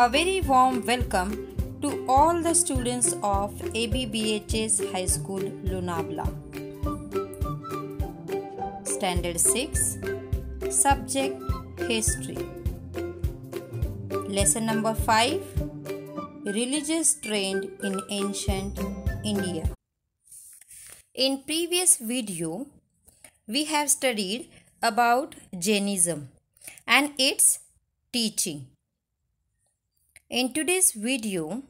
A very warm welcome to all the students of ABBHS High School Lunabla. Standard 6 Subject History Lesson number 5 Religious Trend in Ancient India In previous video we have studied about Jainism and its teaching in today's video,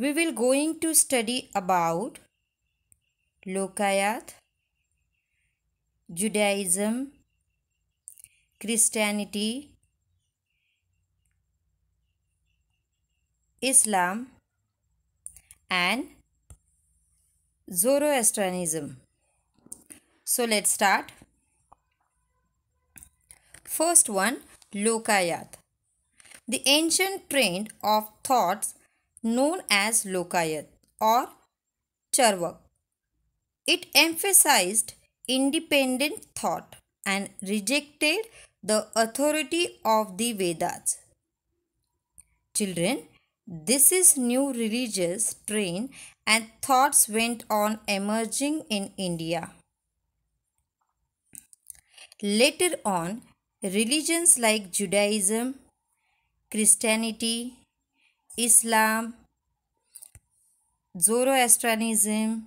we will going to study about Lokayat, Judaism, Christianity, Islam and Zoroastrianism. So let's start. First one Lokayat. The ancient trend of thoughts known as Lokayat or Charvak. It emphasized independent thought and rejected the authority of the Vedas. Children, this is new religious trend and thoughts went on emerging in India. Later on, religions like Judaism, Christianity, Islam, Zoroastrianism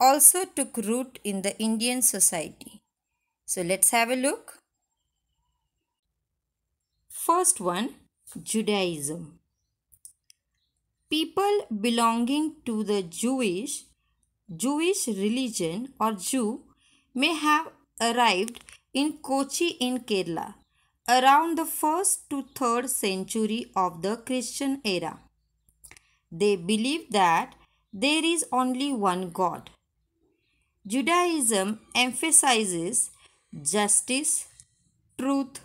also took root in the Indian society. So let's have a look. First one Judaism. People belonging to the Jewish Jewish religion or Jew may have arrived in Kochi in Kerala around the 1st to 3rd century of the Christian era. They believe that there is only one God. Judaism emphasizes justice, truth,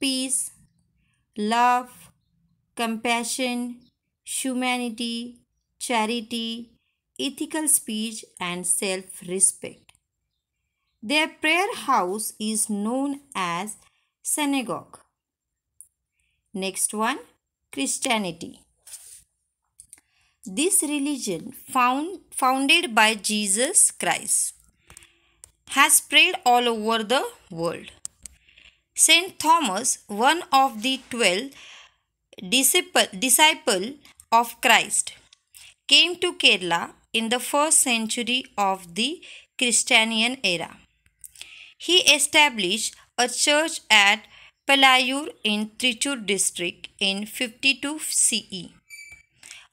peace, love, compassion, humanity, charity, ethical speech, and self respect. Their prayer house is known as synagogue. Next one, Christianity. This religion, found, founded by Jesus Christ, has spread all over the world. Saint Thomas, one of the twelve disciple, disciple of Christ, came to Kerala in the first century of the Christianian era. He established a church at Palayur in Trichur district in 52 CE.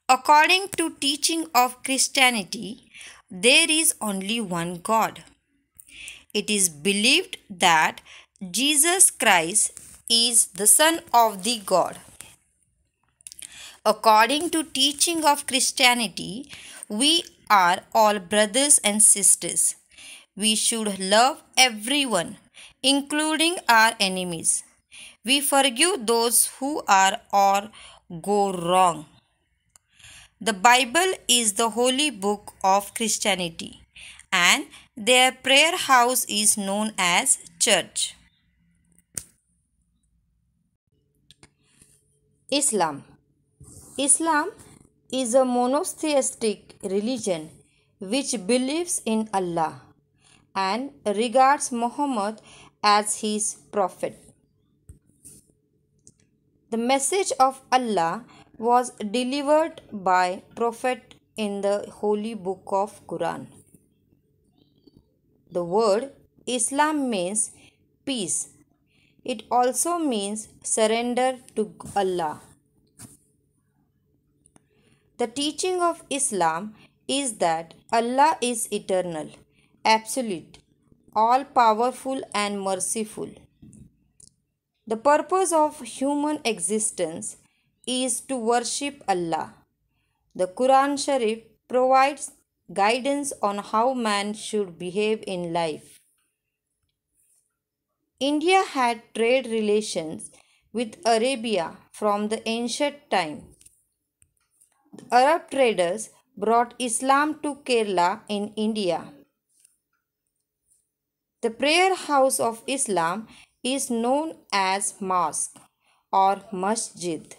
According to teaching of Christianity, there is only one God. It is believed that Jesus Christ is the Son of the God. According to teaching of Christianity, we are all brothers and sisters. We should love everyone including our enemies. We forgive those who are or go wrong. The Bible is the holy book of Christianity and their prayer house is known as church. Islam Islam is a monotheistic religion which believes in Allah and regards Muhammad as his prophet. The message of Allah was delivered by prophet in the holy book of Quran. The word Islam means peace. It also means surrender to Allah. The teaching of Islam is that Allah is eternal, absolute, all powerful and merciful. The purpose of human existence is to worship Allah. The Quran Sharif provides guidance on how man should behave in life. India had trade relations with Arabia from the ancient time. The Arab traders brought Islam to Kerala in India the prayer house of Islam is known as mosque or masjid.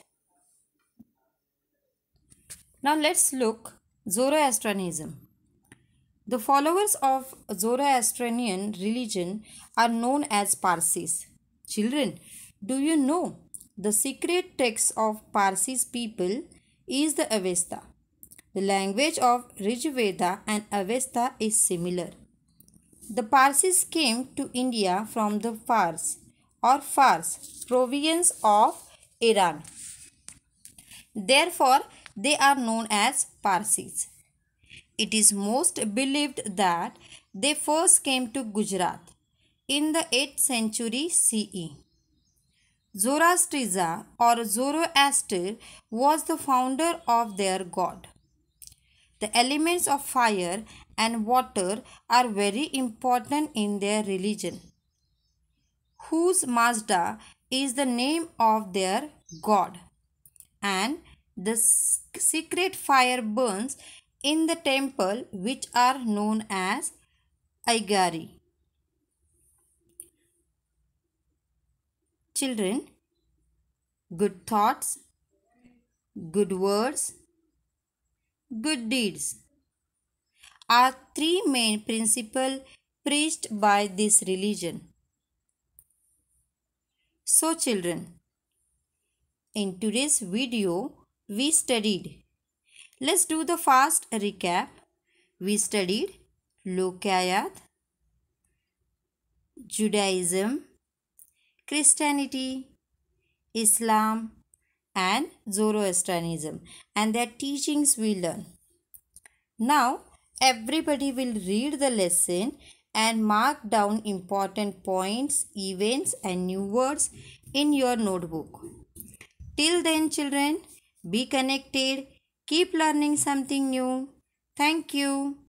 Now let's look Zoroastrianism. The followers of Zoroastrian religion are known as Parsis. Children, do you know the secret text of Parsis people is the Avesta. The language of Rigveda and Avesta is similar. The Parsis came to India from the Fars or Fars province of Iran. Therefore, they are known as Parsis. It is most believed that they first came to Gujarat in the 8th century CE. Zoroastriza or Zoroaster was the founder of their god. The elements of fire and water are very important in their religion, whose Mazda is the name of their god. And the secret fire burns in the temple which are known as Aigari. Children, good thoughts, good words, good deeds are three main principles preached by this religion. So children, in today's video we studied. Let's do the fast recap. We studied Lokayat, Judaism, Christianity, Islam and Zoroastrianism and their teachings we learn. Now Everybody will read the lesson and mark down important points, events and new words in your notebook. Till then children, be connected, keep learning something new. Thank you.